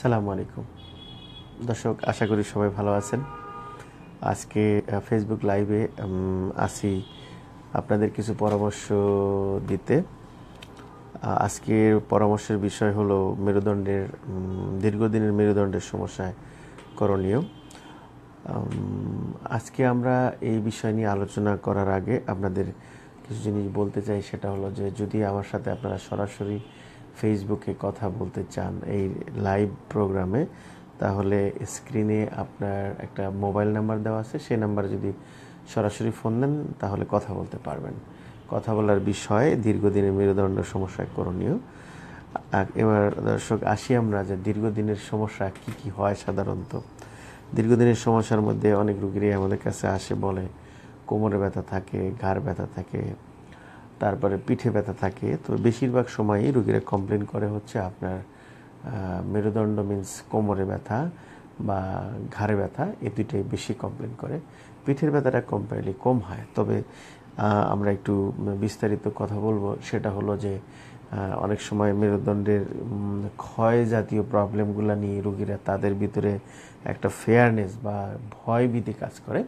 সালামু আলাইকুম দর্শক আশা করি সবাই ভালো আছেন আজকে ফেসবুক লাইভে আসি আপনাদের কিছু পরামর্শ দিতে আজকের পরামর্শের বিষয় হলো মেরুদণ্ডের দীর্ঘদিনের মেরুদণ্ডের সমস্যায় করণীয় আজকে আমরা এই বিষয় নিয়ে আলোচনা করার আগে আপনাদের কিছু জিনিস বলতে চাই সেটা হলো যে যদি আমার সাথে আপনারা সরাসরি ফেসবুকে কথা বলতে চান এই লাইভ প্রোগ্রামে তাহলে স্ক্রিনে আপনার একটা মোবাইল নাম্বার দেওয়া আছে সেই নাম্বার যদি সরাসরি ফোন দেন তাহলে কথা বলতে পারবেন কথা বলার বিষয়ে দীর্ঘদিনের মেরুদণ্ড সমস্যা করণীয় এবার দর্শক আসি আমরা যে দীর্ঘদিনের সমস্যা কি কি হয় সাধারণত দীর্ঘদিনের সমস্যার মধ্যে অনেক রুগীরাই আমাদের কাছে আসে বলে কোমরে ব্যথা থাকে ঘাড় ব্যথা থাকে তারপরে পিঠে ব্যথা থাকে তো বেশিরভাগ সময়ই রুগীরা কমপ্লেন করে হচ্ছে আপনার মেরুদণ্ড মিন্স কোমরে ব্যথা বা ঘাড়ে ব্যথা এ দুইটাই বেশি কমপ্লেন করে পিঠের ব্যথাটা কম্পারেলি কম হয় তবে আমরা একটু বিস্তারিত কথা বলবো সেটা হলো যে অনেক সময় মেরুদণ্ডের ক্ষয় জাতীয় প্রবলেমগুলো নিয়ে রুগীরা তাদের ভিতরে একটা ফেয়ারনেস বা ভয়ভীতি কাজ করে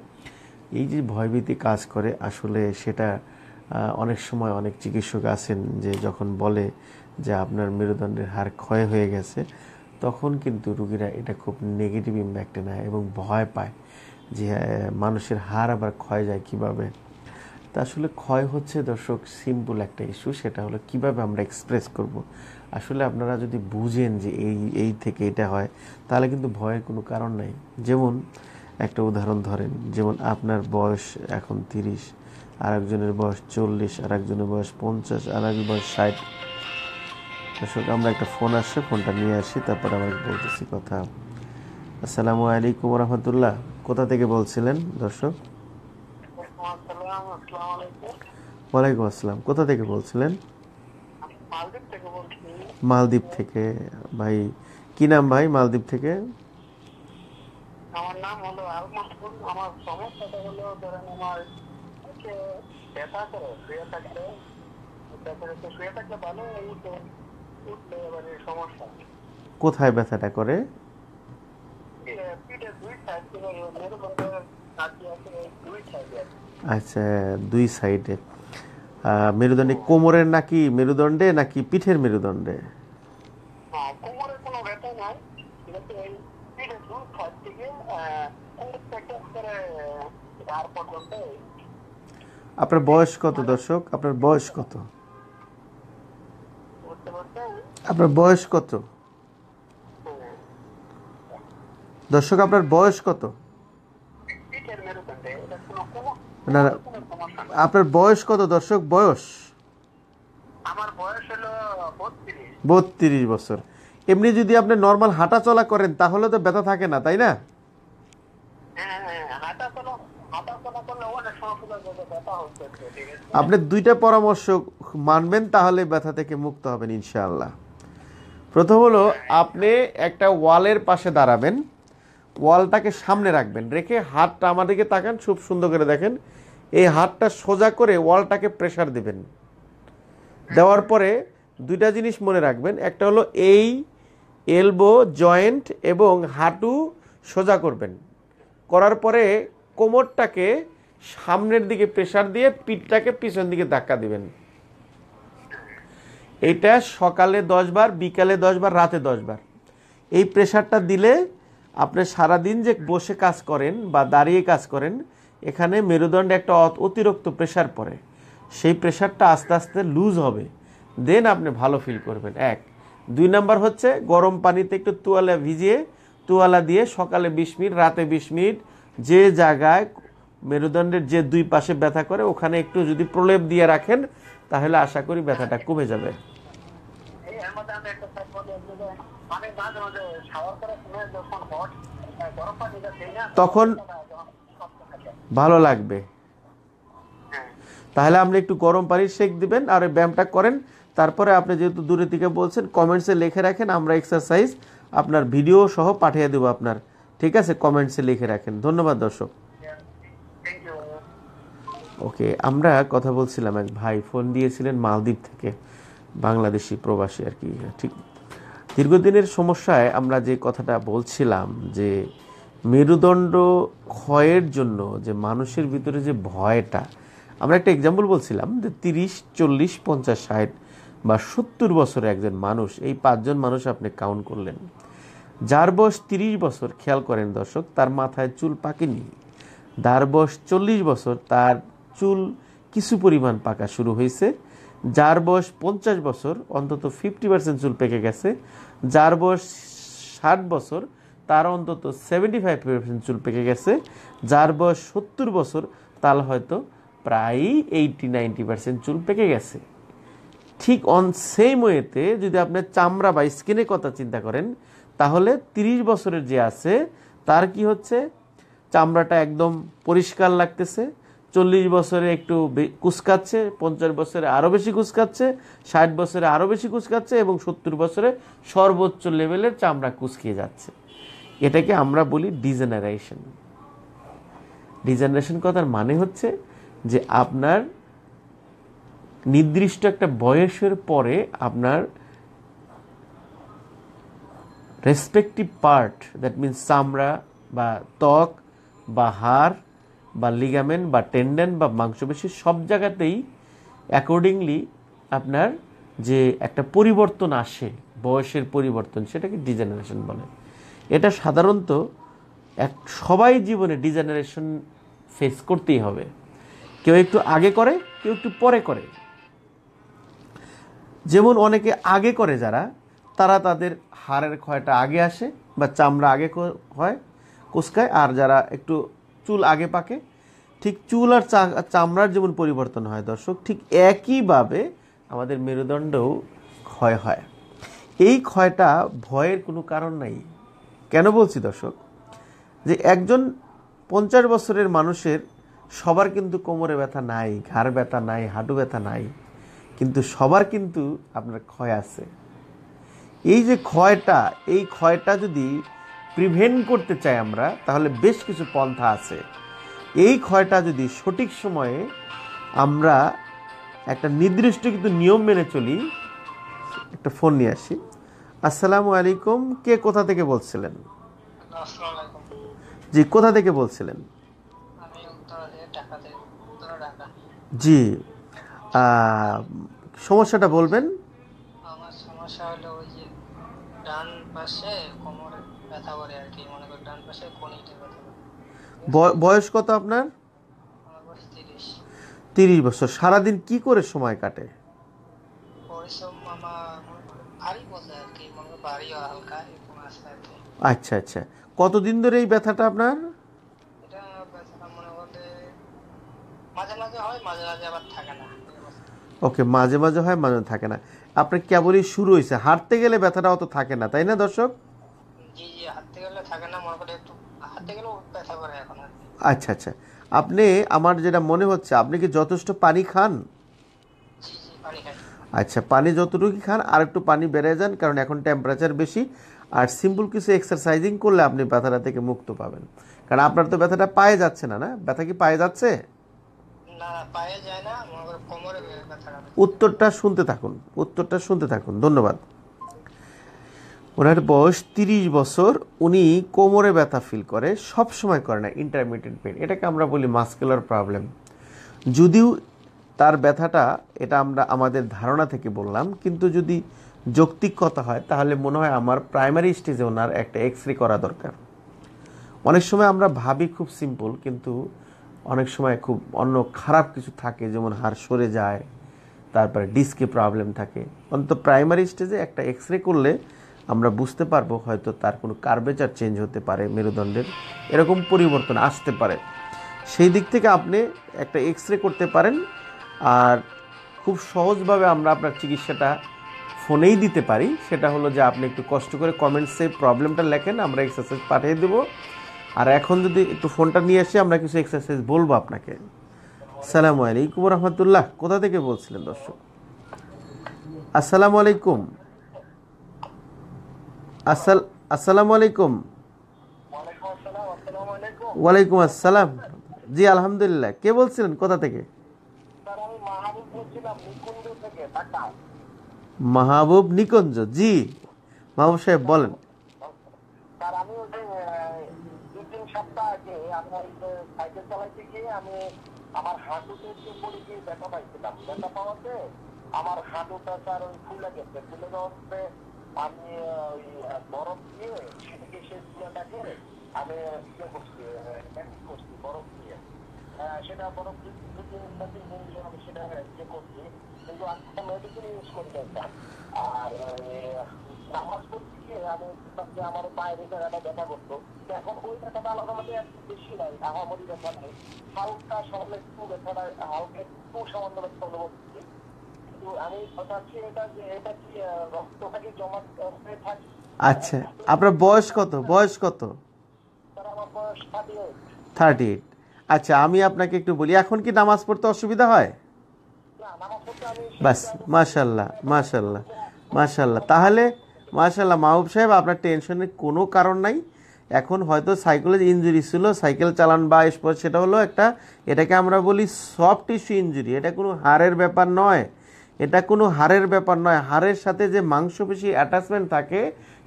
এই যে ভয়ভীতি কাজ করে আসলে সেটা অনেক সময় অনেক চিকিৎসক আছেন যে যখন বলে যে আপনার মেরুদণ্ডের হার ক্ষয় হয়ে গেছে তখন কিন্তু রুগীরা এটা খুব নেগেটিভ ইম্প্যাক্টে নেয় এবং ভয় পায় যে মানুষের হার আবার ক্ষয় যায় কিভাবে তা আসলে ক্ষয় হচ্ছে দর্শক সিম্পল একটা ইস্যু সেটা হলো কিভাবে আমরা এক্সপ্রেস করব। আসলে আপনারা যদি বুঝেন যে এই এই থেকে এটা হয় তাহলে কিন্তু ভয়ের কোনো কারণ নাই যেমন একটা উদাহরণ ধরেন যেমন আপনার বয়স এখন তিরিশ আরেকজনের বয়স চল্লিশ আর একজনের বয়স পঞ্চাশ আর এক বয়স ষাট দর্শক আমরা একটা ফোন আসছে ফোনটা নিয়ে আসি তারপর আমার বলতেছি কথা আসসালামু আলাইকুম রহমতুল্লাহ কোথা থেকে বলছিলেন দর্শক ওয়ালাইকুম আসসালাম কোথা থেকে বলছিলেন মালদ্বীপ থেকে ভাই কি নাম ভাই মালদ্বীপ থেকে আমার নাম হলো আমার সমস্যাটা হলো ধরেন আমার ব্যথা করো শুয়ে থাকলে তো শুয়ে থাকলে ভালো উঠো উঠলে সমস্যা কোথায় ব্যথাটা করে আচ্ছা দুই সাইডে মেরুদণ্ডে কোমরের নাকি মেরুদণ্ডে নাকি পিঠের মেরুদণ্ডে আপনার বয়স কত দর্শক আপনার বয়স কত আপনার বয়স কত দর্শক আপনার বয়স কত না আপনার বয়স কত দর্শক বয়স বত্রিশ বছর এমনি যদি আপনি নর্মাল হাঁটা চলা করেন তাহলে তো ব্যথা থাকে না তাই না হ্যাঁ, আপনি দুইটা পরামর্শ মানবেন তাহলে ব্যথা থেকে মুক্ত হবেন ইনশাআল্লাহ প্রথম হলো আপনি একটা ওয়ালের পাশে দাঁড়াবেন ওয়ালটাকে সামনে রাখবেন রেখে হাতটা আমার দিকে তাকান খুব সুন্দর করে দেখেন এই হাতটা সোজা করে ওয়ালটাকে প্রেশার দিবেন দেওয়ার পরে দুইটা জিনিস মনে রাখবেন একটা হলো এই এলবো জয়েন্ট এবং হাঁটু সোজা করবেন করার পরে কোমরটাকে সামনের দিকে প্রেশার দিয়ে পিঠটাকে পিছন দিকে ধাক্কা দিবেন এটা সকালে দশ বার বিকালে দশ বার রাতে দশ বার এই প্রেশারটা দিলে আপনি সারাদিন যে বসে কাজ করেন বা দাঁড়িয়ে কাজ করেন এখানে মেরুদণ্ড একটা অতিরিক্ত প্রেশার পড়ে সেই প্রেশারটা আস্তে আস্তে লুজ হবে দেন আপনি ভালো ফিল করবেন এক দুই নাম্বার হচ্ছে গরম পানিতে একটু তুয়ালা ভিজিয়ে তুয়ালা দিয়ে সকালে বিশ মিনিট রাতে বিশ মিনিট যে জায়গায় মেরুদণ্ডের যে দুই পাশে ব্যথা করে ওখানে একটু যদি প্রলেপ দিয়ে রাখেন তাহলে আশা করি ব্যথাটা কমে যাবে মানে তখন ভালো লাগবে হ্যাঁ। তাহলে আপনি একটু গরম পানি শেক দিবেন আর ব্যায়ামটা করেন তারপরে আপনি যেহেতু দূরের দিকে বলছেন কমেন্টসে লিখে রাখেন আমরা এক্সারসাইজ আপনার ভিডিও সহ পাঠিয়ে দেবো আপনার ঠিক আছে কমেন্টসে লিখে রাখেন ধন্যবাদ দর্শক ওকে আমরা কথা বলছিলাম এক ভাই ফোন দিয়েছিলেন মালদ্বীপ থেকে বাংলাদেশি প্রবাসী আর কি ঠিক দীর্ঘদিনের সমস্যায় আমরা যে কথাটা বলছিলাম যে মেরুদণ্ড ক্ষয়ের জন্য যে মানুষের ভিতরে যে ভয়টা আমরা একটা এক্সাম্পল বলছিলাম যে তিরিশ চল্লিশ পঞ্চাশ ষাট বা সত্তর বছরে একজন মানুষ এই পাঁচজন মানুষ আপনি কাউন্ট করলেন যার বয়স তিরিশ বছর খেয়াল করেন দর্শক তার মাথায় চুল পাকেনি যার বয়স চল্লিশ বছর তার চুল কিছু পরিমাণ পাকা শুরু হয়েছে যার বয়স পঞ্চাশ বছর অন্তত ফিফটি পার্সেন্ট চুল পেকে গেছে যার বয়স ষাট বছর তার অন্তত সেভেন্টি ফাইভ পার্সেন্ট চুল পেকে গেছে যার বয়স সত্তর বছর তার হয়তো প্রায় এইটি নাইনটি পার্সেন্ট চুল পেকে গেছে ঠিক অন সেম ওয়েতে যদি আপনি চামড়া বা স্কিনের কথা চিন্তা করেন তাহলে তিরিশ বছরের যে আছে তার কি হচ্ছে চামড়াটা একদম পরিষ্কার লাগতেছে চল্লিশ বছরে একটু কুচকাচ্ছে পঞ্চাশ বছরে আরও বেশি কুচকাচ্ছে ষাট বছরে আরও বেশি কুচকাচ্ছে এবং সত্তর বছরে সর্বোচ্চ লেভেলের চামড়া কুচকিয়ে যাচ্ছে এটাকে আমরা বলি ডিজেনারেশন ডিজেনারেশন কথার মানে হচ্ছে যে আপনার নির্দিষ্ট একটা বয়সের পরে আপনার রেসপেক্টিভ পার্ট দ্যাট মিনস চামড়া বা ত্বক বা হাড় বা লিগামেন্ট বা টেন্ডেন বা মাংসপেশি সব জায়গাতেই অ্যাকর্ডিংলি আপনার যে একটা পরিবর্তন আসে বয়সের পরিবর্তন সেটাকে ডিজেনারেশন বলে এটা সাধারণত এক সবাই জীবনে ডিজেনারেশন ফেস করতেই হবে কেউ একটু আগে করে কেউ একটু পরে করে যেমন অনেকে আগে করে যারা তারা তাদের হাড়ের ক্ষয়টা আগে আসে বা চামড়া আগে হয় কুসকায় আর যারা একটু চুল আগে পাকে ঠিক চুল আর চামড়ার যেমন পরিবর্তন হয় দর্শক ঠিক একইভাবে আমাদের মেরুদণ্ডও ক্ষয় হয় এই ক্ষয়টা ভয়ের কোনো কারণ নাই কেন বলছি দর্শক যে একজন পঞ্চাশ বছরের মানুষের সবার কিন্তু কোমরে ব্যথা নাই ঘাড় ব্যথা নাই হাঁটু ব্যথা নাই কিন্তু সবার কিন্তু আপনার ক্ষয় আছে এই যে ক্ষয়টা এই ক্ষয়টা যদি প্রিভেন্ট করতে চাই আমরা তাহলে বেশ কিছু পন্থা আছে এই ক্ষয়টা যদি সঠিক সময়ে আমরা একটা নির্দিষ্ট কিন্তু নিয়ম মেনে চলি একটা ফোন নিয়ে আসি আসসালামু আলাইকুম কে কোথা থেকে বলছিলেন জি কোথা থেকে বলছিলেন জি সমস্যাটা বলবেন আমার সমস্যা হলো ওই যে ডান পাশে কোমরে ব্যথা করে আর কি মনে করেন ডান পাশে ব্যথা বয়স কত আপনার তিরিশ বছর সারাদিন কি করে সময় কাটে আচ্ছা আচ্ছা কতদিন ধরে এই ব্যথাটা আপনার মাঝে মাঝে হয় মাঝে থাকে না ওকে মাঝে মাঝে হয় মাঝে থাকে না আপনার কেবলই শুরু হয়েছে হাঁটতে গেলে ব্যথাটা অত থাকে না তাই না দর্শক আচ্ছা আচ্ছা আপনি আমার যেটা মনে হচ্ছে আপনি কি যথেষ্ট পানি খান আচ্ছা পানি যতটুকু খান আর একটু পানি বেড়ে যান কারণ এখন টেম্পারেচার বেশি আর সিম্পল কিছু এক্সারসাইজিং করলে আপনি ব্যথাটা থেকে মুক্ত পাবেন কারণ আপনার তো ব্যথাটা পায়ে যাচ্ছে না না ব্যথা কি পায়ে যাচ্ছে উত্তরটা শুনতে থাকুন উত্তরটা শুনতে থাকুন ধন্যবাদ ওনার বয়স তিরিশ বছর উনি কোমরে ব্যথা ফিল করে সব সময় করে না ইন্টারমিডিয়েট পেন এটাকে আমরা বলি মাস্কুলার প্রবলেম যদিও তার ব্যথাটা এটা আমরা আমাদের ধারণা থেকে বললাম কিন্তু যদি যৌক্তিক কথা হয় তাহলে মনে হয় আমার প্রাইমারি স্টেজে ওনার একটা এক্স রে করা দরকার অনেক সময় আমরা ভাবি খুব সিম্পল কিন্তু অনেক সময় খুব অন্য খারাপ কিছু থাকে যেমন হাড় সরে যায় তারপরে ডিস্কে প্রবলেম থাকে অন্তত প্রাইমারি স্টেজে একটা এক্স রে করলে আমরা বুঝতে পারবো হয়তো তার কোনো কার্বেচার চেঞ্জ হতে পারে মেরুদণ্ডের এরকম পরিবর্তন আসতে পারে সেই দিক থেকে আপনি একটা এক্স রে করতে পারেন আর খুব সহজভাবে আমরা আপনার চিকিৎসাটা ফোনেই দিতে পারি সেটা হলো যে আপনি একটু কষ্ট করে কমেন্টসে প্রবলেমটা লেখেন আমরা এক্সারসাইজ পাঠিয়ে দেবো আর এখন যদি একটু ফোনটা নিয়ে আসি আমরা কিছু এক্সারসাইজ বলবো আপনাকে সালামু আলাইকুম রহমতুল্লাহ কোথা থেকে বলছিলেন দর্শক আসসালামু আলাইকুম আসসালামু আলাইকুম ওয়ালাইকুম আসসালাম জি আলহামদুলিল্লাহ কে বলছিলেন কোথা থেকে মাহবুব নিকুঞ্জ জি মাহবুব সাহেব বলেন আমার হাঁটুতে হাঁটুটা আমি বরফ দিয়ে সেটাকে সে তুলনা করে আমি ইয়ে করছি করছি বরফ দিয়ে হ্যাঁ, সেটা বরফ দুদিন বা আমি সেটা ইয়ে করছি কিন্তু আমি মেডিকেল ইউজ করি আর নামাজ পড়ছি আমি যে আমার বাইরে একটা ব্যথা করতো এখন ওই ব্যথাটা আলাদা আমাদের বেশি নাই আমার মরি ব্যথা নেই হালকা সামান্য একটু ব্যথাটা হালকা একটু সামান্য ব্যথা অনুভব আচ্ছা আপনার বয়স কত বয়স কত থার্টি এইট আচ্ছা আমি আপনাকে একটু বলি এখন কি নামাজ পড়তে অসুবিধা হয় বাস মাশাল্লাহ মাশাল্লাহ মাশাল্লাহ তাহলে মাশাল্লাহ মাহবুব সাহেব আপনার টেনশনের কোনো কারণ নাই এখন হয়তো সাইকেলের ইঞ্জুরি ছিল সাইকেল চালান বা স্পোর্ট সেটা হলো একটা এটাকে আমরা বলি সফট টিস্যু ইঞ্জুরি এটা কোনো হাড়ের ব্যাপার নয় এটা কোনো হাড়ের ব্যাপার নয় হারের সাথে যে মাংসপেশি অ্যাটাচমেন্ট থাকে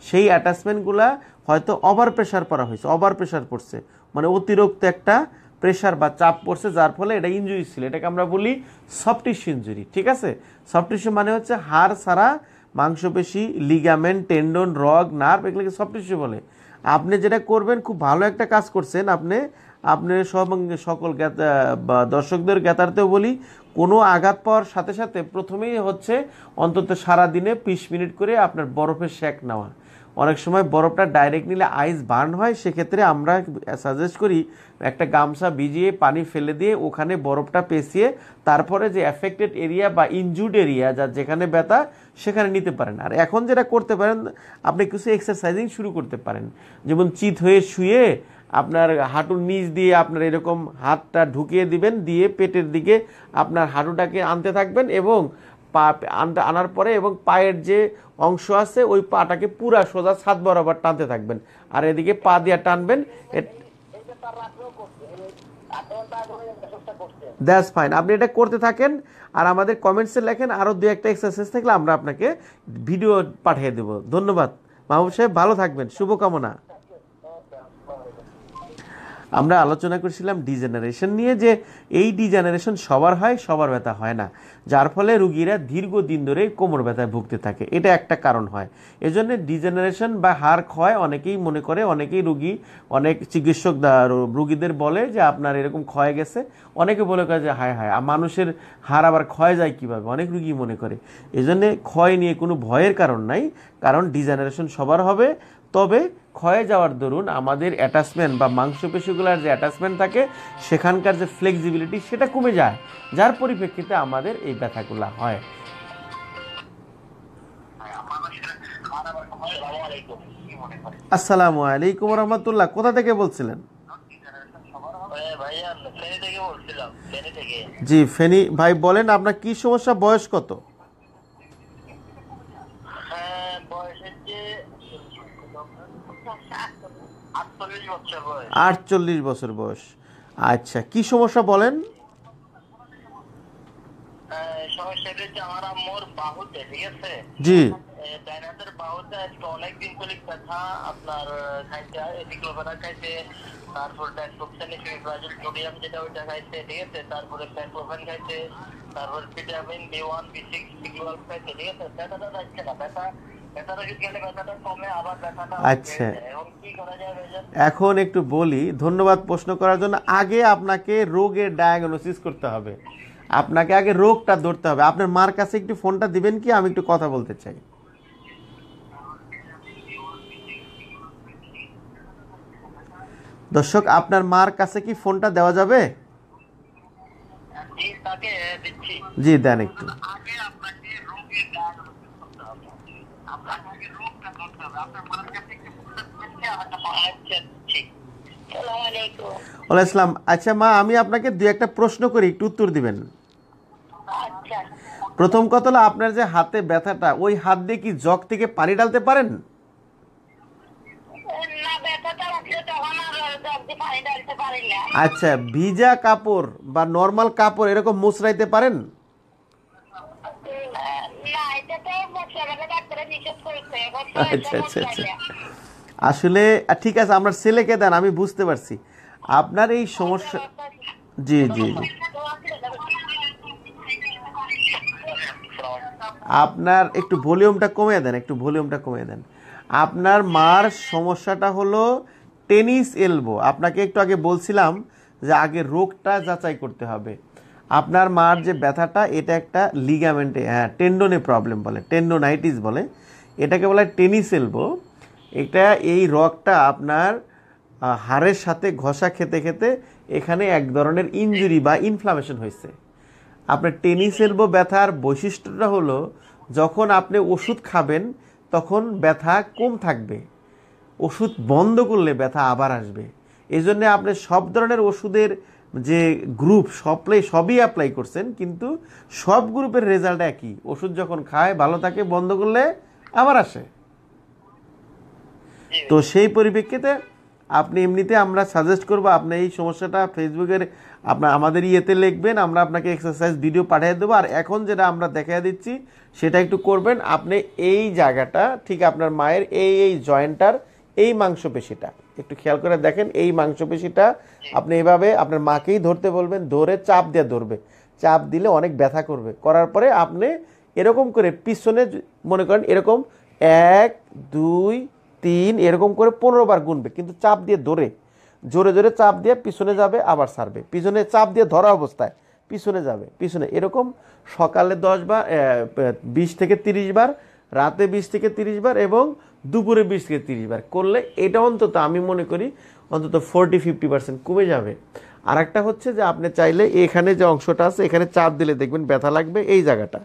সেই অ্যাটাচমেন্টগুলা হয়তো ওভার প্রেশার করা হয়েছে ওভার প্রেশার পড়ছে মানে অতিরিক্ত একটা প্রেশার বা চাপ পড়ছে যার ফলে এটা ইঞ্জুরি ছিল এটাকে আমরা বলি সফটিস্যু ইঞ্জুরি ঠিক আছে সফটিস্যু মানে হচ্ছে হাড় ছাড়া মাংসপেশি লিগামেন্ট টেন্ডন রগ নার্ভ এগুলোকে সফটিস্যু বলে আপনি যেটা করবেন খুব ভালো একটা কাজ করছেন আপনি আপনার সব সকল দর্শকদের জ্ঞাতার্থেও বলি কোনো আঘাত পাওয়ার সাথে সাথে প্রথমেই হচ্ছে অন্তত সারা দিনে মিনিট করে আপনার বরফের শেক নেওয়া অনেক সময় বরফটা ডাইরেক্ট নিলে আইস বার্ন হয় সেক্ষেত্রে আমরা সাজেস্ট করি একটা গামছা ভিজিয়ে পানি ফেলে দিয়ে ওখানে বরফটা পেঁচিয়ে তারপরে যে অ্যাফেক্টেড এরিয়া বা ইনজুড এরিয়া যা যেখানে ব্যথা সেখানে নিতে পারেন আর এখন যেটা করতে পারেন আপনি কিছু এক্সারসাইজিং শুরু করতে পারেন যেমন চিত হয়ে শুয়ে আপনার হাঁটুর নিচ দিয়ে আপনার এরকম হাতটা ঢুকিয়ে দিবেন দিয়ে পেটের দিকে আপনার হাঁটুটাকে আনতে থাকবেন এবং পা আনতে আনার পরে এবং পায়ের যে অংশ আছে ওই পাটাকে পুরা সোজা ছাদ বরাবর টানতে থাকবেন আর এদিকে পা দিয়ে টানবেন দ্যাটস ফাইন আপনি এটা করতে থাকেন আর আমাদের কমেন্টসে লেখেন আরও দু একটা এক্সারসাইজ থাকলে আমরা আপনাকে ভিডিও পাঠিয়ে দেব ধন্যবাদ মাহবুব সাহেব ভালো থাকবেন শুভকামনা আমরা আলোচনা করেছিলাম ডিজেনারেশন নিয়ে যে এই ডিজেনারেশন সবার হয় সবার ব্যথা হয় না যার ফলে রুগীরা দীর্ঘদিন ধরে কোমর ব্যথায় ভুগতে থাকে এটা একটা কারণ হয় এজন্য ডিজেনারেশন বা হাড় ক্ষয় অনেকেই মনে করে অনেকেই রুগী অনেক চিকিৎসক রুগীদের বলে যে আপনার এরকম ক্ষয় গেছে অনেকে বলে যে হায় হায় মানুষের হার আবার ক্ষয় যায় কিভাবে অনেক রুগী মনে করে এজন্য ক্ষয় নিয়ে কোনো ভয়ের কারণ নাই কারণ ডিজেনারেশন সবার হবে তবে ক্ষয়ে যাওয়ার দরুন আমাদের অ্যাটাচমেন্ট বা মাংসপেশিগুলোর যে অ্যাটাচমেন্ট থাকে সেখানকার যে ফ্লেক্সিবিলিটি সেটা কমে যায় যার পরিপ্রেক্ষিতে আমাদের এই ব্যথাগুলো হয় আসসালামু আলাইকুম রহমতুল্লাহ কোথা থেকে বলছিলেন জি ফেনি ভাই বলেন আপনার কি সমস্যা বয়স কত আটচল্লিশ বছর বয়স আচ্ছা কি সমস্যা বলেন হচ্ছে জি ধরে ব্যথা আপনার খাইছে খাইছে তারপর যেটা ওইটা খাইছে তারপরে খাইছে তারপর ভিটামিন ওয়ান খাইছে ব্যথাটা না ব্যথা আচ্ছা এখন একটু বলি ধন্যবাদ প্রশ্ন করার জন্য আগে আপনাকে রোগের ডায়াগনোসিস করতে হবে আপনাকে আগে রোগটা ধরতে হবে আপনার মার কাছে একটু ফোনটা দিবেন কি আমি একটু কথা বলতে চাই দর্শক আপনার মার কাছে কি ফোনটা দেওয়া যাবে জি দেন একটু ওয়ালাইসলাম আচ্ছা মা আমি আপনাকে দু একটা প্রশ্ন করি একটু উত্তর দিবেন প্রথম কথা হলো আপনার যে হাতে ব্যথাটা ওই হাত দিয়ে কি জগ থেকে পানি ডালতে পারেন আচ্ছা ভিজা কাপড় বা নর্মাল কাপড় এরকম মুচড়াইতে পারেন আচ্ছা আচ্ছা আচ্ছা আসলে ঠিক আছে আমার ছেলেকে দেন আমি বুঝতে পারছি আপনার এই সমস্যা জি জি জি আপনার একটু ভলিউমটা কমিয়ে দেন একটু ভলিউমটা কমিয়ে দেন আপনার মার সমস্যাটা হলো টেনিস এলবো আপনাকে একটু আগে বলছিলাম যে আগে রোগটা যাচাই করতে হবে আপনার মার যে ব্যথাটা এটা একটা লিগামেন্টে হ্যাঁ টেন্ডনে প্রবলেম বলে টেন্ডোনাইটিস বলে এটাকে বলে টেনিস এলবো এটা এই রগটা আপনার হাড়ের সাথে ঘষা খেতে খেতে এখানে এক ধরনের ইঞ্জুরি বা ইনফ্লামেশন হয়েছে আপনার টেনিসের বো ব্যথার বৈশিষ্ট্যটা হলো যখন আপনি ওষুধ খাবেন তখন ব্যথা কম থাকবে ওষুধ বন্ধ করলে ব্যথা আবার আসবে এই এজন্য আপনি সব ধরনের ওষুধের যে গ্রুপ সপ্লাই সবই অ্যাপ্লাই করছেন কিন্তু সব গ্রুপের রেজাল্ট একই ওষুধ যখন খায় ভালো থাকে বন্ধ করলে আবার আসে তো সেই পরিপ্রেক্ষিতে আপনি এমনিতে আমরা সাজেস্ট করব আপনি এই সমস্যাটা ফেসবুকের আপনার আমাদের ইয়েতে লিখবেন আমরা আপনাকে এক্সারসাইজ ভিডিও পাঠিয়ে দেবো আর এখন যেটা আমরা দেখা দিচ্ছি সেটা একটু করবেন আপনি এই জায়গাটা ঠিক আপনার মায়ের এই এই জয়েন্টটার এই মাংসপেশিটা একটু খেয়াল করে দেখেন এই মাংসপেশিটা আপনি এভাবে আপনার মাকেই ধরতে বলবেন ধরে চাপ দিয়ে ধরবে চাপ দিলে অনেক ব্যথা করবে করার পরে আপনি এরকম করে পিছনে মনে করেন এরকম এক দুই তিন এরকম করে পনেরো বার গুনবে কিন্তু চাপ দিয়ে ধরে জোরে জোরে চাপ দিয়ে পিছনে যাবে আবার সারবে পিছনে চাপ দিয়ে ধরা অবস্থায় পিছনে যাবে পিছনে এরকম সকালে দশ বার বিশ থেকে তিরিশ বার রাতে বিশ থেকে তিরিশ বার এবং দুপুরে বিশ থেকে তিরিশ বার করলে এটা অন্তত আমি মনে করি অন্তত ফোরটি ফিফটি পার্সেন্ট কমে যাবে আর একটা হচ্ছে যে আপনি চাইলে এখানে যে অংশটা আছে এখানে চাপ দিলে দেখবেন ব্যথা লাগবে এই জায়গাটা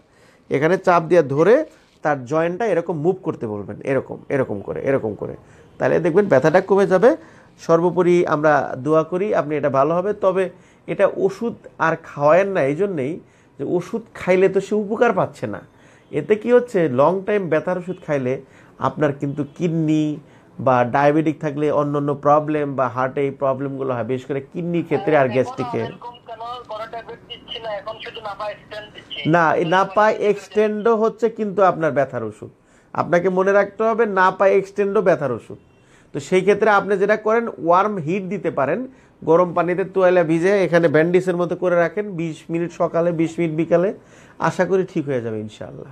এখানে চাপ দিয়ে ধরে তার জয়েন্টটা এরকম মুভ করতে বলবেন এরকম এরকম করে এরকম করে তাহলে দেখবেন ব্যথাটা কমে যাবে সর্বোপরি আমরা দোয়া করি আপনি এটা ভালো হবে তবে এটা ওষুধ আর খাওয়ায়েন না এই জন্যেই যে ওষুধ খাইলে তো সে উপকার পাচ্ছে না এতে কি হচ্ছে লং টাইম ব্যথার ওষুধ খাইলে আপনার কিন্তু কিডনি বা ডায়াবেটিক থাকলে অন্য অন্য প্রবলেম বা হার্টে এই প্রবলেমগুলো হয় বিশেষ করে কিডনির ক্ষেত্রে আর গ্যাস্ট্রিকে না পায় এক্সটেন্ডও হচ্ছে কিন্তু আপনার ব্যথার ওষুধ আপনাকে মনে রাখতে হবে না পায় এক্সটেন্ডও ব্যথার ওষুধ তো সেই ক্ষেত্রে আপনি যেটা করেন ওয়ার্ম হিট দিতে পারেন গরম পানিতে তোয়ালা ভিজে এখানে ব্যান্ডেজের মতো করে রাখেন বিশ মিনিট সকালে বিশ মিনিট বিকালে আশা করি ঠিক হয়ে যাবে ইনশাল্লাহ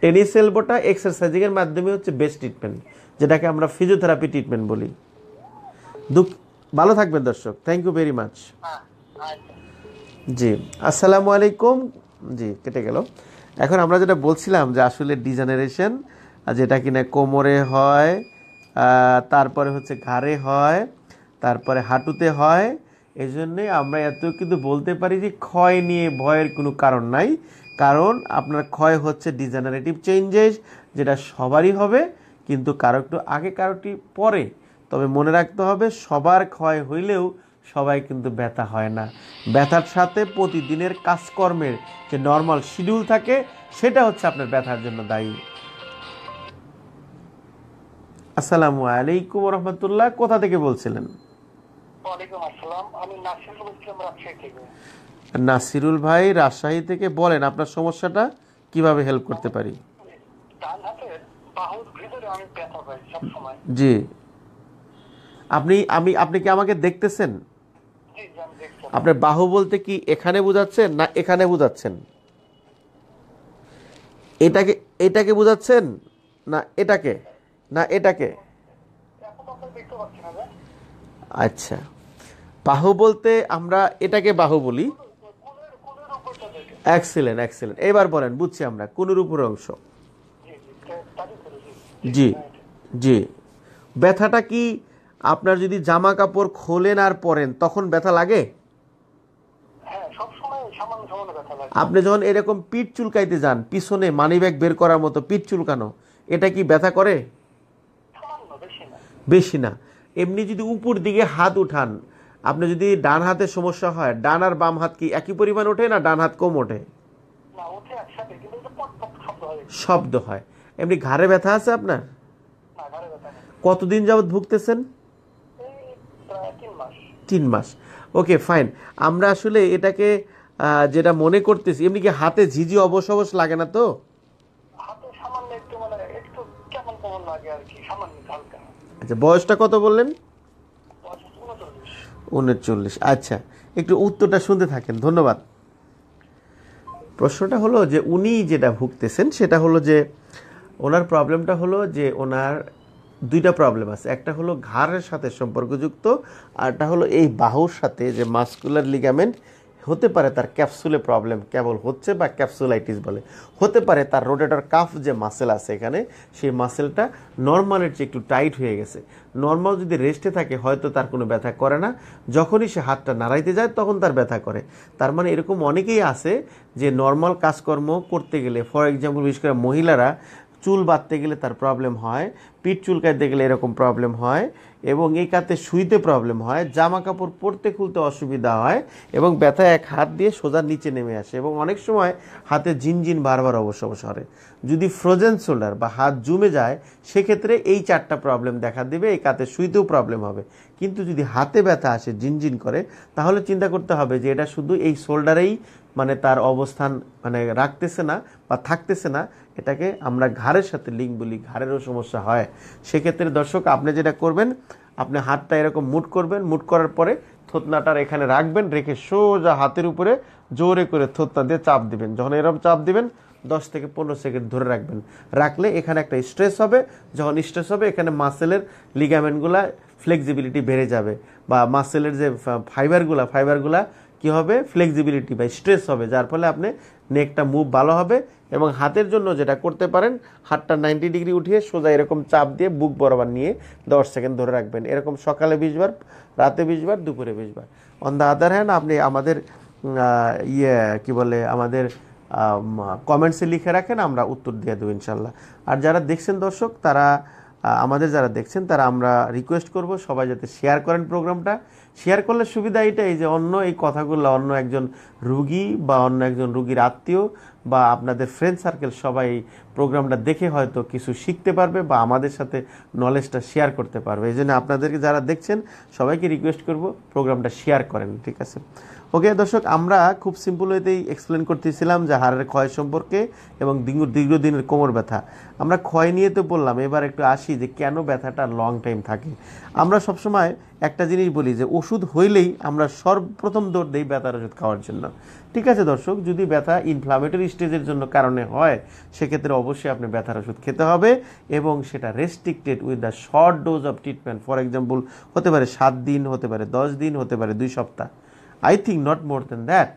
টেনিস এলবোটা এক্সারসাইজিংয়ের মাধ্যমে হচ্ছে বেস্ট ট্রিটমেন্ট যেটাকে আমরা ফিজিওথেরাপি ট্রিটমেন্ট বলি দুঃখ ভালো থাকবেন দর্শক থ্যাংক ইউ ভেরি মাচ জি আসসালামু আলাইকুম জি কেটে গেল এখন আমরা যেটা বলছিলাম যে আসলে ডিজেনারেশন যেটা কিনা কোমরে হয় তারপরে হচ্ছে ঘাড়ে হয় তারপরে হাঁটুতে হয় এই জন্যে আমরা এত কিন্তু বলতে পারি যে ক্ষয় নিয়ে ভয়ের কোনো কারণ নাই কারণ আপনার ক্ষয় হচ্ছে ডিজেনারেটিভ চেঞ্জেস যেটা সবারই হবে কিন্তু কারো একটু আগে কারোটি পরে তবে মনে রাখতে হবে সবার ক্ষয় হইলেও সবাই কিন্তু ব্যথা হয় না ব্যথার সাথে প্রতিদিনের কাজকর্মের যে নর্মাল শিডিউল থাকে সেটা হচ্ছে আপনার ব্যথার জন্য দায়ী আসসালামু আলাইকুম রহমতুল্লাহ কোথা থেকে বলছিলেন নাসিরুল ভাই রাজশাহী থেকে বলেন আপনার সমস্যাটা কিভাবে হেল্প করতে পারি ডান হাতে জি আপনি আমি আপনি কি আমাকে দেখতেছেন আপনার বাহু বলতে কি এখানে বোঝাচ্ছেন না এখানে বোঝাচ্ছেন এটাকে এটাকে বোঝাচ্ছেন না এটাকে না এটাকে আচ্ছা বাহু বলতে আমরা এটাকে বাহু বলি এক্সিলেন্ট এক্সিলেন্ট এবার বলেন বুঝছি আমরা কোনোর উপর অংশ জি জি ব্যথাটা কি আপনার যদি জামা কাপড় খোলেন আর পরেন তখন হ্যাঁ, ব্যথা লাগে আপনি যখন এরকম পিঠ চুলকাইতে যান পিছনে মানি ব্যাগ বের করার মতো পিঠ চুলকানো এটা কি ব্যথা করে বেশি না এমনি যদি উপর দিকে হাত উঠান আপনি যদি ডান হাতে সমস্যা হয় ডান আর বাম হাত কি একই পরিমাণ ওঠে না ডান হাত কম ওঠে শব্দ হয় এমনি ঘাড়ে ব্যথা আছে আপনার কতদিন যাবৎ ভুগতেছেন তিন মাস ওকে ফাইন আমরা আসলে এটাকে যেটা মনে করতেছি এমনি কি হাতে ঝিঝি অবশ অবশ লাগে না তো মানে আচ্ছা বয়সটা কত বললেন উনচল্লিশ আচ্ছা একটু উত্তরটা শুনতে থাকেন ধন্যবাদ প্রশ্নটা হলো যে উনি যেটা ভুগতেছেন সেটা হলো যে ওনার প্রবলেমটা হলো যে ওনার দুইটা প্রবলেম আছে একটা হলো ঘাড়ের সাথে সম্পর্কযুক্ত আরটা হলো এই বাহুর সাথে যে মাস্কুলার লিগামেন্ট হতে পারে তার ক্যাপসুলে প্রবলেম কেবল হচ্ছে বা ক্যাপসুলাইটিস বলে হতে পারে তার রোটেটর কাফ যে মাসেল আছে এখানে সেই মাসেলটা নর্মালের চেয়ে একটু টাইট হয়ে গেছে নর্মাল যদি রেস্টে থাকে হয়তো তার কোনো ব্যথা করে না যখনই সে হাতটা নাড়াইতে যায় তখন তার ব্যথা করে তার মানে এরকম অনেকেই আছে যে নর্মাল কাজকর্ম করতে গেলে ফর এক্সাম্পল বিশেষ করে মহিলারা চুল বাঁধতে গেলে তার প্রবলেম হয় পিঠ চুলকাইতে গেলে এরকম প্রবলেম হয় এবং এই কাতে শুইতে প্রবলেম হয় জামা কাপড় পরতে খুলতে অসুবিধা হয় এবং ব্যথা এক হাত দিয়ে সোজা নিচে নেমে আসে এবং অনেক সময় হাতে ঝিনঝিন বারবার অবশ্য সরে যদি ফ্রোজেন শোল্ডার বা হাত জমে যায় সেক্ষেত্রে এই চারটা প্রবলেম দেখা দেবে এই কাতে শুইতেও প্রবলেম হবে কিন্তু যদি হাতে ব্যথা আসে জিনজিন করে তাহলে চিন্তা করতে হবে যে এটা শুধু এই শোল্ডারেই মানে তার অবস্থান মানে রাখতেছে না বা থাকতেছে না এটাকে আমরা ঘাড়ের সাথে লিঙ্ক বলি ঘাড়েরও সমস্যা হয় সেক্ষেত্রে দর্শক আপনি যেটা করবেন আপনি হাতটা এরকম মুট করবেন মুট করার পরে থোতনাটার এখানে রাখবেন রেখে সোজা হাতের উপরে জোরে করে থোতনা দিয়ে চাপ দিবেন যখন এরকম চাপ দিবেন দশ থেকে পনেরো সেকেন্ড ধরে রাখবেন রাখলে এখানে একটা স্ট্রেস হবে যখন স্ট্রেস হবে এখানে মাসেলের লিগামেন্টগুলা ফ্লেক্সিবিলিটি বেড়ে যাবে বা মাসেলের যে ফাইবারগুলা ফাইবারগুলা কি হবে ফ্লেক্সিবিলিটি বা স্ট্রেস হবে যার ফলে আপনি নেকটা মুভ ভালো হবে এবং হাতের জন্য যেটা করতে পারেন হাতটা নাইনটি ডিগ্রি উঠিয়ে সোজা এরকম চাপ দিয়ে বুক বরাবর নিয়ে দশ সেকেন্ড ধরে রাখবেন এরকম সকালে বিশবার রাতে বিশবার দুপুরে বিশবার অন দ্য আদার হ্যান্ড আপনি আমাদের ইয়ে কি বলে আমাদের কমেন্টসে লিখে রাখেন আমরা উত্তর দিয়ে দেবো ইনশাল্লাহ আর যারা দেখছেন দর্শক তারা আমাদের যারা দেখছেন তারা আমরা রিকোয়েস্ট করব সবাই যাতে শেয়ার করেন প্রোগ্রামটা শেয়ার করলে সুবিধা এটাই যে অন্য এই কথাগুলো অন্য একজন রুগী বা অন্য একজন রুগীর আত্মীয় বা আপনাদের ফ্রেন্ড সার্কেল সবাই প্রোগ্রামটা দেখে হয়তো কিছু শিখতে পারবে বা আমাদের সাথে নলেজটা শেয়ার করতে পারবে এই জন্য আপনাদেরকে যারা দেখছেন সবাইকে রিকোয়েস্ট করব প্রোগ্রামটা শেয়ার করেন ঠিক আছে ওকে দর্শক আমরা খুব সিম্পল ওয়েতেই এক্সপ্লেন করতেছিলাম যে হাড়ের ক্ষয় সম্পর্কে এবং দীর্ঘদিনের কোমর ব্যথা আমরা ক্ষয় নিয়ে তো বললাম এবার একটু আসি যে কেন ব্যথাটা লং টাইম থাকে আমরা সবসময় একটা জিনিস বলি যে ওষুধ হইলেই আমরা সর্বপ্রথম দৌড় দিই ব্যথার ওষুধ খাওয়ার জন্য ঠিক আছে দর্শক যদি ব্যথা ইনফ্লামেটরি স্টেজের জন্য কারণে হয় সেক্ষেত্রে অবশ্যই আপনি ব্যথার ওষুধ খেতে হবে এবং সেটা restricted with the short dose of treatment for example হতে পারে সাত দিন হতে পারে দশ দিন হতে পারে দুই সপ্তাহ I think not more than that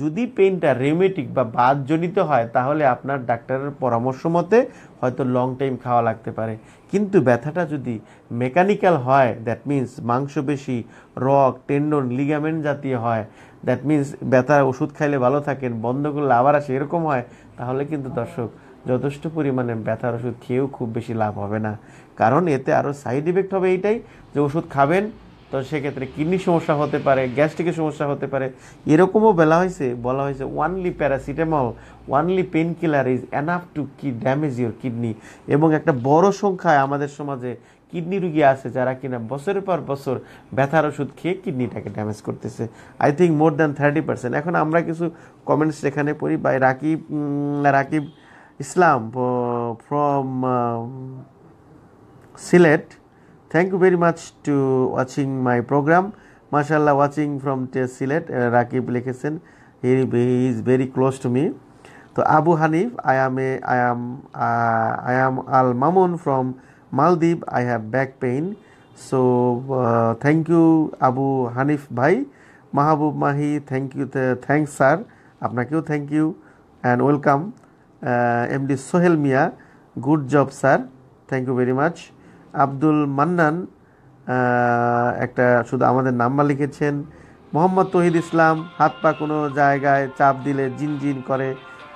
যদি পেইনটা রেমেটিক বা বাদজনিত হয় তাহলে আপনার ডাক্তারের পরামর্শ মতে হয়তো লং টাইম খাওয়া লাগতে পারে কিন্তু ব্যথাটা যদি মেকানিক্যাল হয় দ্যাট মিন্স মাংসপেশি রক টেন্ডন লিগামেন্ট জাতীয় হয় দ্যাট মিন্স ব্যথা ওষুধ খাইলে ভালো থাকেন বন্ধ করলে আবার আসে এরকম হয় তাহলে কিন্তু দর্শক যথেষ্ট পরিমাণে ব্যথার ওষুধ খেয়েও খুব বেশি লাভ হবে না কারণ এতে আরও সাইড ইফেক্ট হবে এইটাই যে ওষুধ খাবেন তো সেক্ষেত্রে কিডনির সমস্যা হতে পারে গ্যাস্ট্রিকের সমস্যা হতে পারে এরকমও বলা হয়েছে বলা হয়েছে only paracetamol only pain killer is enough to কি ড্যামেজ ইউর কিডনি এবং একটা বড় সংখ্যায় আমাদের সমাজে কিডনি রুগী আছে যারা কিনা বছরের পর বছর ব্যথার ওষুধ খেয়ে কিডনিটাকে ড্যামেজ করতেছে I think more than thirty percent এখন আমরা কিছু কমেন্টস এখানে পড়ি by Rakib Rakib Islam from Sylhet thank you very much to watching my program মার্শাল্লাহ ওয়াচিং ফ্রম টে সিলেট রাকিব লিখেছেন he is very close to me তো Abu Hanif I am a I am I am Al Mamun from Maldives I have back pain so thank you Abu Hanif ভাই মাহবুব Mahi thank you thanks sir আপনাকেও thank you and welcome M D Sohel Mia good job sir thank you very much Abdul Mannan একটা শুধু আমাদের number লিখেছেন মোহাম্মদ তহিদ ইসলাম হাত পা কোনো জায়গায় চাপ দিলে জিনজিন করে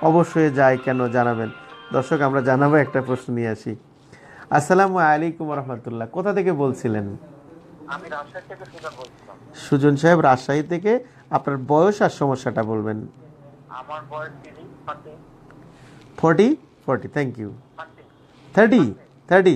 অবশ্যই যায় কেন জানাবেন দর্শক আমরা জানাবো একটা প্রশ্ন নিয়ে আসি আসসালামু আলাইকুম রহমতুল্লাহ কোথা থেকে বলছিলেন সুজন সাহেব রাজশাহী থেকে আপনার বয়স আর সমস্যাটা বলবেন আমার বয়স forty forty thank you thirty thirty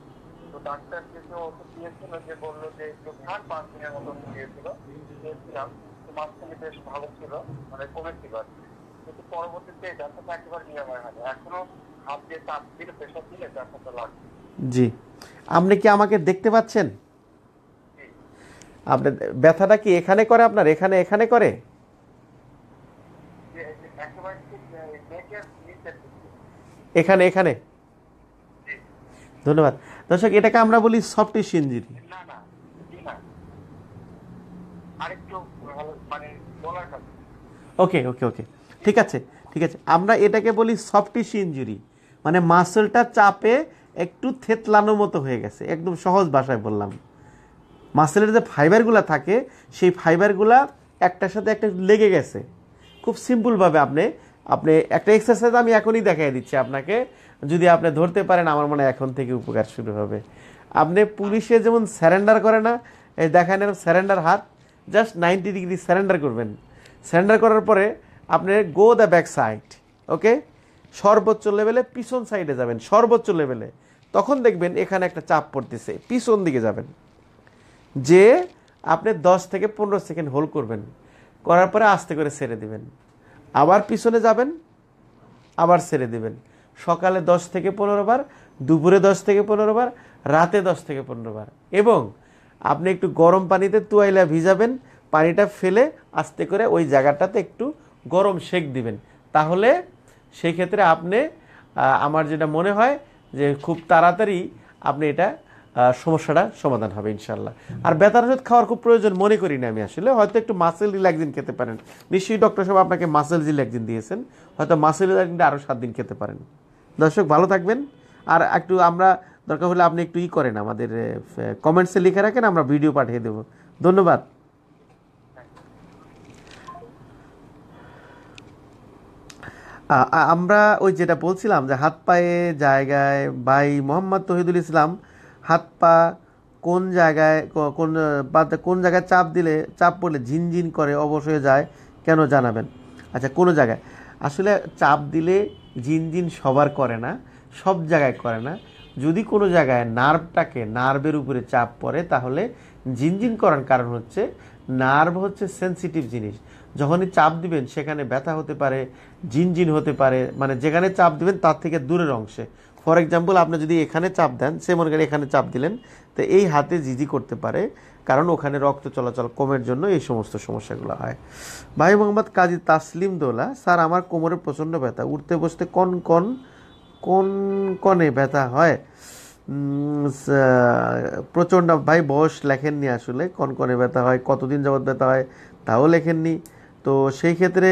তো ডাক্তার কিছু ওষুধ দিয়েছিল যে বললো যে একটু থাক পাঁচ দিনের মতন দিয়েছিল দিয়েছিলাম তো মাঝখানে বেশ ভালো ছিল মানে কমেছিল আর কিন্তু পরবর্তীতে ব্যথাটা একেবারে নিরাময় হয়নি এখনো হাত দিয়ে চাপ দিলে প্রেশার দিলে ব্যথাটা লাগছে জি আপনি কি আমাকে দেখতে পাচ্ছেন আপনার ব্যথাটা কি এখানে করে আপনার এখানে এখানে করে এখানে এখানে ধন্যবাদ দর্শক এটাকে আমরা বলি soft tissue injury okay okay okay ঠিক আছে ঠিক আছে আমরা এটাকে বলি সফট টিস্যু ইঞ্জুরি মানে মাসলটা চাপে একটু থেতলানো মতো হয়ে গেছে একদম সহজ ভাষায় বললাম মাসেলের যে ফাইবারগুলো থাকে সেই ফাইবারগুলা একটার সাথে একটা লেগে গেছে খুব সিম্পলভাবে আপনি আপনি একটা এক্সারসাইজ আমি এখনই দেখাই দিচ্ছি আপনাকে যদি আপনি ধরতে পারেন আমার মনে এখন থেকে উপকার শুরু হবে আপনি পুলিশে যেমন স্যারেন্ডার করে না এই দেখেন নেন স্যারেন্ডার হাত জাস্ট নাইনটি ডিগ্রি স্যারেন্ডার করবেন স্যারেন্ডার করার পরে আপনি go the back side okay সর্বোচ্চ লেভেলে পিছন সাইডে যাবেন সর্বোচ্চ লেভেলে তখন দেখবেন এখানে একটা চাপ পড়তেছে পিছন দিকে যাবেন যে আপনি দশ থেকে পনেরো সেকেন্ড হোল্ড করবেন করার পরে আস্তে করে সেরে দিবেন আবার পিছনে যাবেন আবার সেরে দিবেন সকালে দশ থেকে পনেরো বার দুপুরে দশ থেকে পনেরো বার রাতে দশ থেকে পনেরো বার এবং আপনি একটু গরম পানিতে তুয়াইলা ভিজাবেন পানিটা ফেলে আস্তে করে ওই জায়গাটাতে একটু গরম সেক দিবেন তাহলে সেই ক্ষেত্রে আপনি আমার যেটা মনে হয় যে খুব তাড়াতাড়ি আপনি এটা সমস্যাটা সমাধান হবে ইনশাল্লাহ আর ব্যথার ওষুধ খাওয়ার খুব প্রয়োজন মনে করি না আমি আসলে হয়তো একটু মাসেল রিল্যাক্সিন খেতে পারেন নিশ্চয়ই ডক্টর সাহেব আপনাকে মাসেল রিল্যাক্সিন দিয়েছেন হয়তো মাসেল রিল্যাক্সিনটা আরও সাত দিন খেতে পারেন দর্শক ভালো থাকবেন আর একটু আমরা দরকার হলে আপনি একটু ই করেন আমাদের কমেন্টসে লিখে রাখেন আমরা ভিডিও পাঠিয়ে দেব ধন্যবাদ আমরা ওই যেটা বলছিলাম যে হাত পায়ে জায়গায় ভাই মোহাম্মদ তহিদুল ইসলাম হাত পা কোন জায়গায় কোন বা কোন জায়গায় চাপ দিলে চাপ পড়লে ঝিনঝিন করে অবশ হয়ে যায় কেন জানাবেন আচ্ছা কোনো জায়গায় আসলে চাপ দিলে জিন জিন সবার করে না সব জায়গায় করে না যদি কোনো জায়গায় নার্ভটাকে নার্ভের উপরে চাপ পড়ে তাহলে জিন জিন করার কারণ হচ্ছে নার্ভ হচ্ছে সেন্সিটিভ জিনিস যখনই চাপ দিবেন সেখানে ব্যথা হতে পারে জিনজিন হতে পারে মানে যেখানে চাপ দিবেন তার থেকে দূরের অংশে ফর এক্সাম্পল আপনি যদি এখানে চাপ দেন সে মনে করেন এখানে চাপ দিলেন তো এই হাতে জিজি করতে পারে কারণ ওখানে রক্ত চলাচল কমের জন্য এই সমস্ত সমস্যাগুলো হয় ভাই মোহাম্মদ কাজী তাসলিম দোলা স্যার আমার কোমরে প্রচণ্ড ব্যথা উঠতে বসতে কন কন কোন কনে ব্যথা হয় প্রচণ্ড ভাই বয়স লেখেননি আসলে কন কনে ব্যথা হয় কতদিন যাবৎ ব্যথা হয় তাও লেখেননি তো সেই ক্ষেত্রে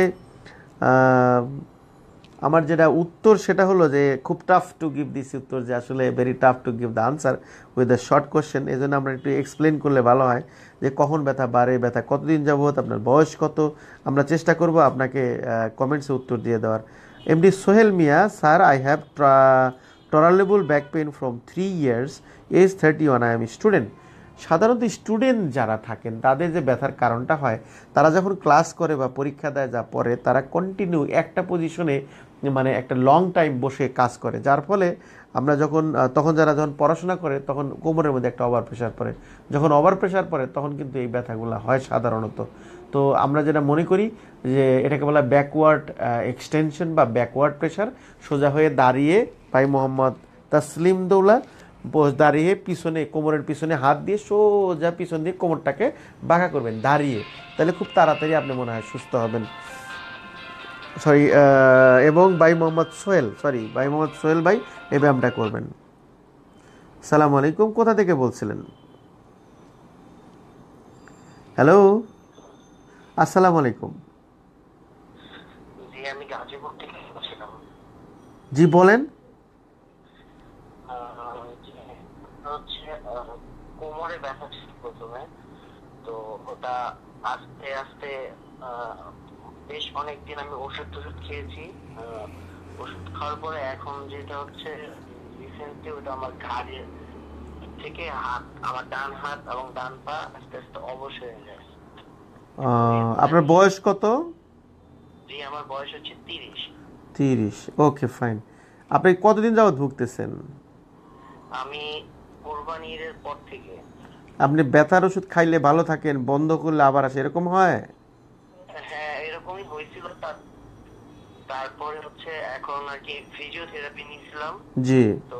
আমার যেটা উত্তর সেটা হলো যে খুব টাফ টু গিভ দিস উত্তর যে আসলে very tough to give the answer with the short question এই জন্য আমরা একটু এক্সপ্লেন করলে ভালো হয় যে কখন ব্যথা বাড়ে ব্যথা কতদিন যাবৎ আপনার বয়স কত আমরা চেষ্টা করব আপনাকে কমেন্টসে উত্তর দিয়ে দেওয়ার MD Sohel Mia sir I have tolerable back pain from three years age thirty one I am student সাধারণত স্টুডেন্ট যারা থাকেন তাদের যে ব্যথার কারণটা হয় তারা যখন ক্লাস করে বা পরীক্ষা দেয় যা পড়ে তারা কন্টিনিউ একটা পজিশনে মানে একটা লং টাইম বসে কাজ করে যার ফলে আমরা যখন তখন যারা যখন পড়াশোনা করে তখন কোমরের মধ্যে একটা ওভার প্রেশার পড়ে যখন ওভার প্রেশার পড়ে তখন কিন্তু এই ব্যথাগুলো হয় সাধারণত তো আমরা যেটা মনে করি যে এটাকে বলা ব্যাকওয়ার্ড এক্সটেনশন বা ব্যাকওয়ার্ড প্রেশার সোজা হয়ে দাঁড়িয়ে ভাই মোহাম্মদ তাসলিম দৌলা দাঁড়িয়ে পিছনে কোমরের পিছনে হাত দিয়ে সোজা পিছন দিয়ে কোমরটাকে বাঁকা করবেন দাঁড়িয়ে তাহলে খুব তাড়াতাড়ি আপনি মনে হয় সুস্থ হবেন সরি এবং by Mohammad Sohel sorry by Mohammad Sohel ভাই এ ব্যায়ামটা করবেন সালাম আলাইকুম কোথা থেকে বলছিলেন হ্যালো আসসালাম আলাইকুম জি বলেন কোমরে ব্যথা ছিল প্রথমে তো ওটা আস্তে আস্তে বেশ অনেকদিন আমি ওষুধ টষুধ খেয়েছি ওষুধ খাওয়ার পরে এখন যেটা হচ্ছে রিসেন্টলি ওটা আমার ঘাড়ের থেকে হাত আমার ডান হাত এবং ডান পা আস্তে আস্তে অবশ হয়ে যায় আপনার হ্যাঁ। বয়স কত জি আমার বয়স হচ্ছে তিরিশ তিরিশ ওকে ফাইন আপনি কতদিন যাবত ভুগতেছেন আমি কোরবানির পর থেকে আপনি ব্যথার ওষুধ খাইলে ভালো থাকেন বন্ধ করলে আবার আসে এরকম হয় হ্যাঁ তারপরে হচ্ছে এখন আর কি ফিজিওথেরাপি নিয়েছিলাম জি তো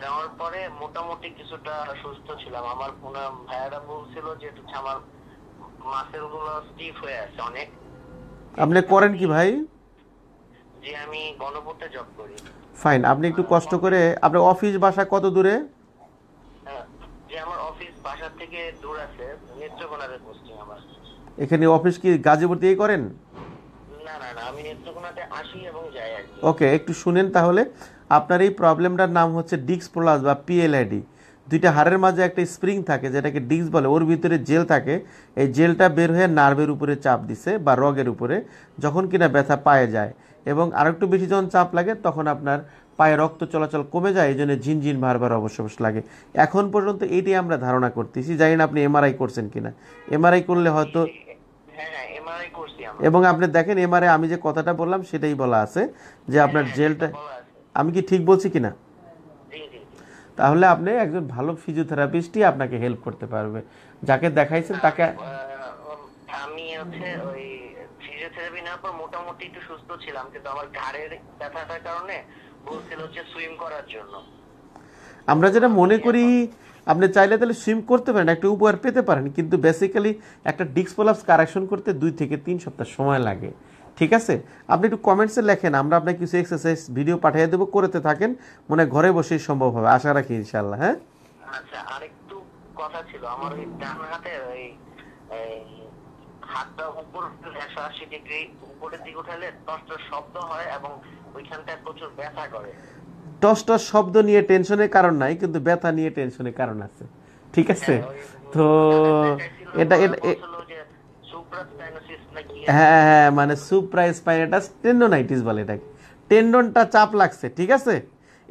নেওয়ার পরে মোটামুটি কিছুটা সুস্থ ছিলাম আমার পুনা ভাইয়ারা বলছিল যে আমার মাসেল গুলো স্টিফ হয়ে আছে অনেক আপনি করেন কি ভাই জি আমি গণপূর্তে জব করি ফাইন আপনি একটু কষ্ট করে আপনার অফিস বাসা কত দূরে হ্যাঁ, যে আমার অফিস বাসা থেকে দূর আছে নেত্রকোনাতে পোস্টিং আমার এখানে অফিস কি গাজীপুর দিয়ে করেন ওকে একটু শুনেন তাহলে আপনার এই প্রবলেমটার নাম হচ্ছে ডিক্স প্লাস বা পিএলআইডি দুইটা হাড়ের মাঝে একটা স্প্রিং থাকে যেটাকে ডিক্স বলে ওর ভিতরে জেল থাকে এই জেলটা বের হয়ে নার্ভের উপরে চাপ দিছে বা রগের উপরে যখন কিনা ব্যথা পায়ে যায় এবং আরেকটু বেশি যখন চাপ লাগে তখন আপনার পায়ে রক্ত চলাচল কমে যায় এই জন্য ঝিনঝিন ভারবার অবশ্য লাগে এখন পর্যন্ত এইটাই আমরা ধারণা করতেছি জানি না আপনি এমআরআই করছেন কিনা এমআরআই করলে হয়তো হ্যাঁ, হ্যাঁ এবং আপনি দেখেন এমআরআই আমি যে কথাটা বললাম সেটাই বলা আছে যে আপনার হ্যাঁ, হ্যাঁ, জেলটা আমি কি ঠিক বলছি কিনা তাহলে আপনি একজন ভালো ফিজিওথেরাপিস্টই আপনাকে হেল্প করতে পারবে যাকে দেখাইছেন তাকে আমি হচ্ছে ওই ফিজিওথেরাপি না পর মোটামুটি একটু সুস্থ ছিলাম কিন্তু আমার ঘাড়ের ব্যথাটার কারণে বলছিল হচ্ছে সুইম করার জন্য আমরা যেটা মনে করি আপনি চাইলে তাহলে সুইম করতে পারেন একটা উপহার পেতে পারেন কিন্তু বেসিক্যালি একটা ডিস্ক পোলাপস কারেকশন করতে দুই থেকে তিন সপ্তাহ সময় লাগে ঠিক আছে আপনি একটু কমেন্টসে লেখেন আমরা আপনাকে কিছু এক্সারসাইজ ভিডিও পাঠিয়ে দেবো করতে থাকেন মনে ঘরে বসেই সম্ভব হবে আশা রাখি ইনশাল্লাহ হ্যাঁ আচ্ছা আরেকটু কথা ছিল আমার ডান হাতে হাতটা উপর ডিগ্রি শব্দ হয় এবং ওইখানটা প্রচুর ব্যথা করে টস টস শব্দ নিয়ে টেনশনের কারণ নাই কিন্তু ব্যথা নিয়ে টেনশনের কারণ আছে ঠিক আছে হ্যাঁ, তো এটা এটা হ্যাঁ, হ্যাঁ হ্যাঁ মানে সুপ্রাইসপাইনাটাস টেন্ডোনাইটিস বলে এটাকে টেন্ডনটা চাপ লাগছে ঠিক আছে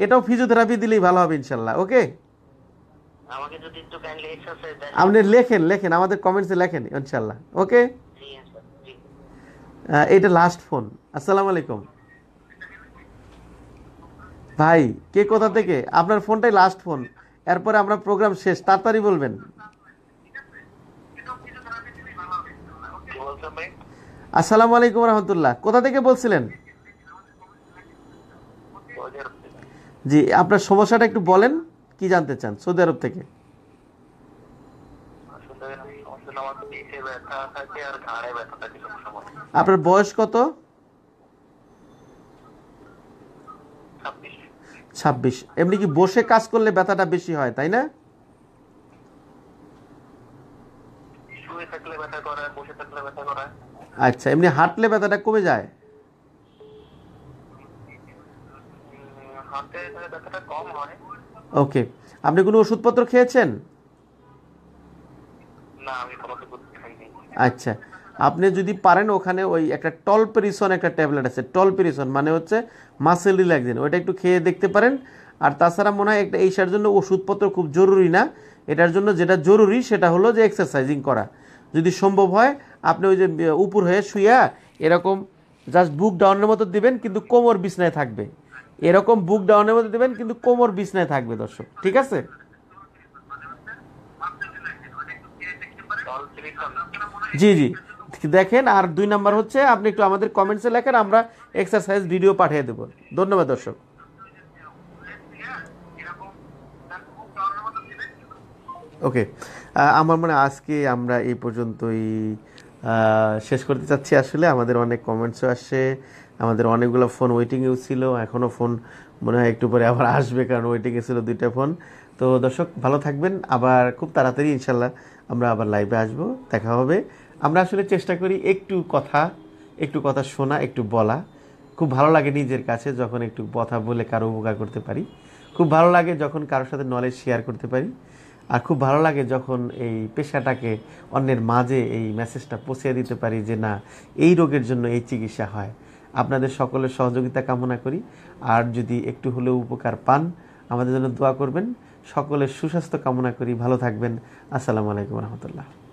এটাও ফিজিওথেরাপি দিলেই ভালো হবে ইনশাল্লাহ ওকে আপনি লেখেন লেখেন আমাদের কমেন্টসে লেখেন ইনশাল্লাহ ওকে এটা লাস্ট ফোন আসসালামু আলাইকুম ভাই কে কোথা থেকে আপনার ফোনটাই লাস্ট ফোন এরপরে আমরা প্রোগ্রাম শেষ তাড়াতাড়ি বলবেন আসসালামু আলাইকুম রহমতুল্লাহ কোথা থেকে বলছিলেন জি আপনার সমস্যাটা একটু বলেন কি জানতে চান সৌদি আরব থেকে আপনার বয়স কত ছাব্বিশ এমনি কি বসে কাজ করলে ব্যথাটা বেশি হয় তাই না আচ্ছা এমনি হাঁটলে ব্যথাটা কমে যায় ওকে আপনি কোনো ওষুধপত্র খেয়েছেন আচ্ছা আপনি যদি পারেন ওখানে ওই একটা টলপেরিসন একটা ট্যাবলেট আছে টলপেরিসন মানে হচ্ছে মাসেল রিল্যাক্সিন ওইটা একটু খেয়ে দেখতে পারেন আর তাছাড়া মনে হয় একটা এইসার জন্য ওষুধপত্র খুব জরুরি না এটার জন্য যেটা জরুরি সেটা হলো যে এক্সারসাইজিং করা যদি সম্ভব হয় আপনি ওই যে উপর হয়ে শুইয়া এরকম জাস্ট বুক ডাউনের মতো দিবেন কিন্তু কোমর বিছনায় থাকবে এরকম বুক ডাউনের মতো দিবেন কিন্তু কোমর বিছনায় থাকবে দর্শক ঠিক আছে মানে জি জি দেখেন আর দুই নাম্বার হচ্ছে আপনি একটু আমাদের কমেন্টসে লেখেন আমরা এক্সারসাইজ ভিডিও পাঠিয়ে দেব ধন্যবাদ দর্শক ওকে আমার মনে আজকে আমরা এই পর্যন্তই শেষ করতে চাচ্ছি আসলে আমাদের অনেক কমেন্টসও আসছে আমাদের অনেকগুলো ফোন ওয়েটিংয়েও ছিল এখনও ফোন মনে হয় একটু পরে আবার আসবে কারণ ওয়েটিংয়ে ছিল দুইটা ফোন তো দর্শক ভালো থাকবেন আবার খুব তাড়াতাড়ি ইনশাল্লাহ আমরা আবার লাইভে আসবো দেখা হবে আমরা আসলে চেষ্টা করি একটু কথা একটু কথা শোনা একটু বলা খুব ভালো লাগে নিজের কাছে যখন একটু কথা বলে কারো উপকার করতে পারি খুব ভালো লাগে যখন কারোর সাথে নলেজ শেয়ার করতে পারি আর খুব ভালো লাগে যখন এই পেশাটাকে অন্যের মাঝে এই মেসেজটা পৌঁছে দিতে পারি যে না এই রোগের জন্য এই চিকিৎসা হয় আপনাদের সকলের সহযোগিতা কামনা করি আর যদি একটু হলেও উপকার পান আমাদের জন্য দোয়া করবেন সকলের সুস্বাস্থ্য কামনা করি ভালো থাকবেন আসসালামু আলাইকুম রহমতুল্লাহ